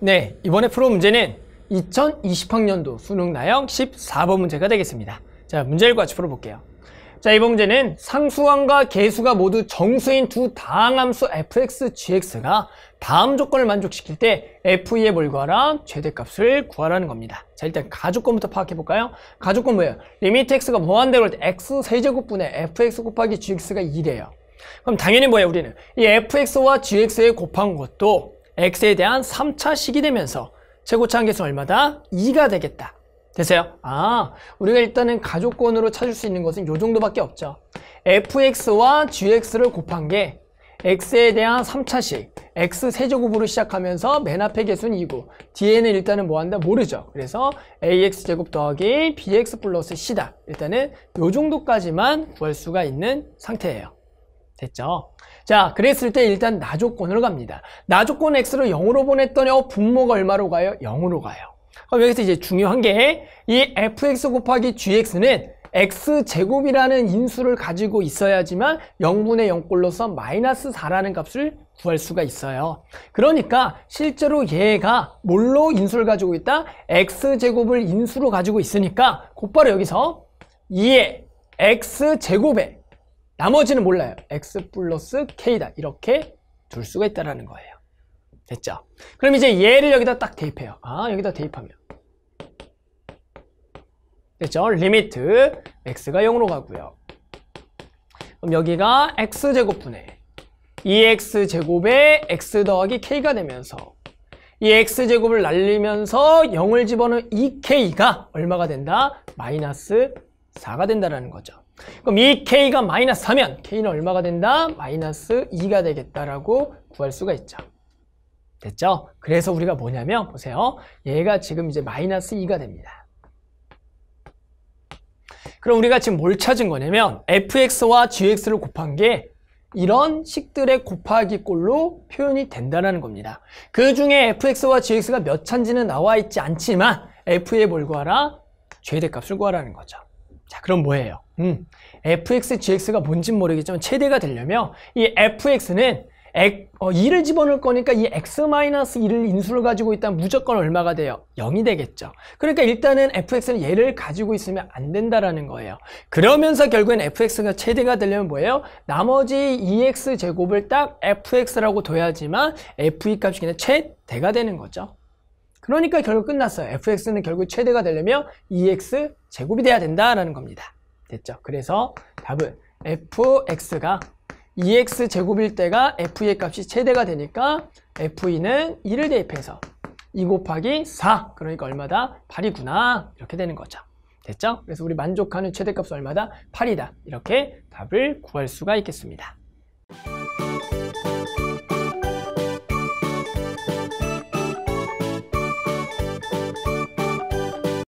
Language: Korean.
네, 이번에 프로 문제는 2020학년도 수능 나형 14번 문제가 되겠습니다. 자, 문제를 같이 풀어볼게요. 자, 이번 문제는 상수항과 계수가 모두 정수인 두 다항함수 fx, gx가 다음 조건을 만족시킬 때 f2의 뭘과하라 최대값을 구하라는 겁니다. 자, 일단 가조건부터 파악해볼까요? 가조건 뭐예요? 리미트 x가 무한대로 할때 x 세제곱분의 fx 곱하기 gx가 2래요. 그럼 당연히 뭐예요, 우리는? 이 fx와 gx의 곱한 것도 x에 대한 3차식이 되면서 최고차 한계수얼마다 2가 되겠다. 되세요? 아, 우리가 일단은 가족권으로 찾을 수 있는 것은 이 정도밖에 없죠. fx와 gx를 곱한 게 x에 대한 3차식, x세제곱으로 시작하면서 맨 앞에 계수는 2고 뒤에는 일단은 뭐한다? 모르죠. 그래서 ax제곱 더하기 bx 플러스 c다. 일단은 이 정도까지만 구할 수가 있는 상태예요. 됐죠? 자, 그랬을 때 일단 나조건으로 갑니다. 나조건 x로 0으로 보냈더니 어, 분모가 얼마로 가요? 0으로 가요. 그럼 여기서 이제 중요한 게 이 fx 곱하기 gx는 x제곱이라는 인수를 가지고 있어야지만 0분의 0꼴로서 마이너스 4라는 값을 구할 수가 있어요. 그러니까 실제로 얘가 뭘로 인수를 가지고 있다? x제곱을 인수로 가지고 있으니까 곧바로 여기서 2의 x제곱에 나머지는 몰라요. x 플러스 k다. 이렇게 둘 수가 있다는 라 거예요. 됐죠? 그럼 이제 얘를 여기다 딱 대입해요. 아, 여기다 대입하면. 됐죠? 리미트 x가 0으로 가고요. 그럼 여기가 x제곱분의 2x제곱에 e x 더하기 k가 되면서 이 x제곱을 날리면서 0을 집어넣은 2k가 얼마가 된다? 마이너스 4가 된다라는 거죠. 그럼 이 k가 마이너스 4면 k는 얼마가 된다? 마이너스 2가 되겠다라고 구할 수가 있죠. 됐죠? 그래서 우리가 뭐냐면 보세요. 얘가 지금 이제 마이너스 2가 됩니다. 그럼 우리가 지금 뭘 찾은 거냐면 fx와 gx를 곱한 게 이런 식들의 곱하기 꼴로 표현이 된다는 겁니다. 그 중에 fx와 gx가 몇차지는 나와 있지 않지만 f 에뭘 구하라? 최대값을 구하라는 거죠. 자, 그럼 뭐예요? 음, fx, gx가 뭔진 모르겠지만 최대가 되려면 이 fx는 액, 어, 2를 집어넣을 거니까 이 x-2를 인수를 가지고 있다면 무조건 얼마가 돼요? 0이 되겠죠. 그러니까 일단은 fx는 얘를 가지고 있으면 안 된다라는 거예요. 그러면서 결국엔 fx가 최대가 되려면 뭐예요? 나머지 2x e 제곱을 딱 fx라고 둬야지만 f2 e 값이 그냥 최대가 되는 거죠. 그러니까 결국 끝났어요. fx는 결국 최대가 되려면 ex 제곱이 돼야 된다라는 겁니다. 됐죠? 그래서 답은 fx가 ex 제곱일 때가 f의 값이 최대가 되니까 fe는 2를 대입해서 2 e 곱하기 4 그러니까 얼마다? 8이구나 이렇게 되는 거죠. 됐죠? 그래서 우리 만족하는 최대값은 얼마다? 8이다. 이렇게 답을 구할 수가 있겠습니다.